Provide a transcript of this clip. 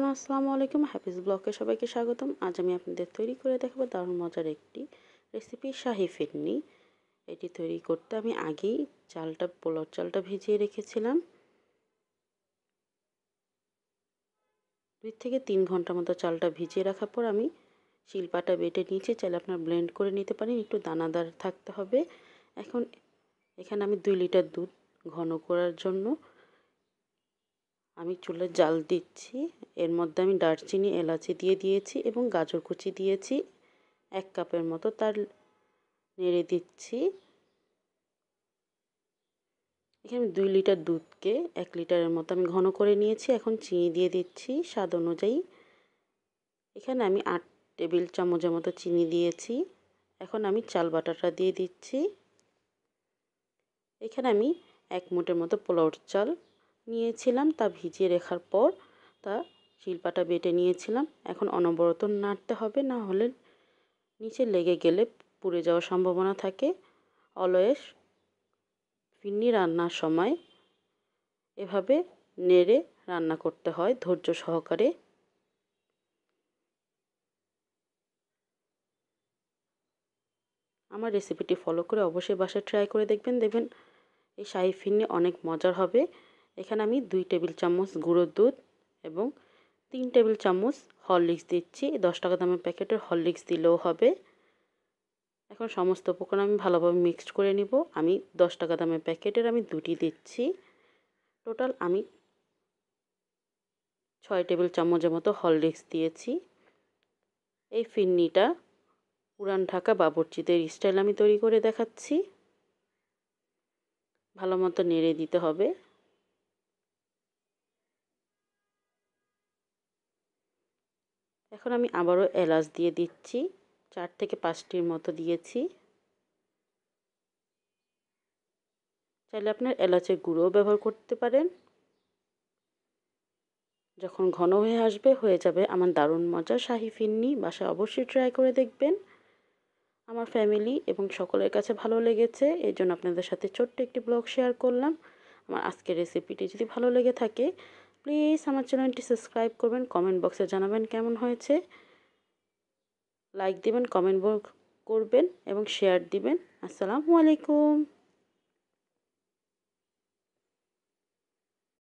everyone আসসালামু আলাইকুম হাফিজ ব্লকে সবাইকে স্বাগতম আজ আমি আপনাদের তৈরি করে দেখাবো দারুণ মজার একটি রেসিপি শাহি ফিরনি এটি তৈরি করতে আমি আগেই চালটা পোলার চালটা ভিজিয়ে রেখেছিলাম দুই থেকে তিন ঘন্টা মতো চালটা ভিজিয়ে রাখার পর আমি শিল্পাটা বেটে নিয়েছি চাইলে আপনার ব্লেন্ড করে নিতে পারেন একটু দানাদার থাকতে হবে এখন এখানে আমি দুই লিটার দুধ ঘন করার জন্য আমি চুলের জাল দিচ্ছি এর মধ্যে আমি দারচিনি এলাচি দিয়ে দিয়েছি এবং গাজর কুচি দিয়েছি এক কাপের মতো তার নেড়ে দিচ্ছি এখানে আমি দুই লিটার দুধকে এক লিটারের মতো আমি ঘন করে নিয়েছি এখন চিনি দিয়ে দিচ্ছি স্বাদ অনুযায়ী এখানে আমি আট টেবিল চামচের মতো চিনি দিয়েছি এখন আমি চাল বাটাটা দিয়ে দিচ্ছি এখানে আমি এক মুটের মতো পোলাওর চাল নিয়েছিলাম তা ভিজিয়ে রাখার পর তা শিল্পাটা বেটে নিয়েছিলাম এখন অনবরত নাড়তে হবে না হলে নিচে লেগে গেলে পুড়ে যাওয়ার সম্ভাবনা থাকে অলয়েস ফিন্নি রান্নার সময় এভাবে নেড়ে রান্না করতে হয় ধৈর্য সহকারে আমার রেসিপিটি ফলো করে অবশ্যই বাসায় ট্রাই করে দেখবেন দেখবেন এই শাহি ফিন্নি অনেক মজার হবে এখানে আমি দুই টেবিল চামচ গুঁড়োর দুধ এবং তিন টেবিল চামচ হরলিক্স দিচ্ছি দশ টাকা দামের প্যাকেটের হরলিক্স দিলেও হবে এখন সমস্ত উপকরণ আমি ভালোভাবে মিক্সড করে নিব আমি দশ টাকা দামের প্যাকেটের আমি দুটি দিচ্ছি টোটাল আমি ছয় টেবিল চামচের মতো হরলিক্স দিয়েছি এই ফিরনিটা পুরান ঢাকা বাবরচিদের স্টাইল আমি তৈরি করে দেখাচ্ছি ভালো মতো নেড়ে দিতে হবে এখন আমি আবারও এলাচ দিয়ে দিচ্ছি চার থেকে পাঁচটির মতো দিয়েছি চাইলে আপনার এলাচের গুঁড়োও ব্যবহার করতে পারেন যখন ঘন হয়ে আসবে হয়ে যাবে আমার দারুণ মজা শাহি ফিন্নি বাসায় অবশ্যই ট্রাই করে দেখবেন আমার ফ্যামিলি এবং সকলের কাছে ভালো লেগেছে এই জন্য আপনাদের সাথে ছোট্ট একটি ব্লগ শেয়ার করলাম আমার আজকের রেসিপিটি যদি ভালো লেগে থাকে প্লিজ আমার চ্যানেলটি সাবস্ক্রাইব করবেন কমেন্ট বক্সে জানাবেন কেমন হয়েছে লাইক দিবেন কমেন্ট করবেন এবং শেয়ার দিবেন আসসালামু আলাইকুম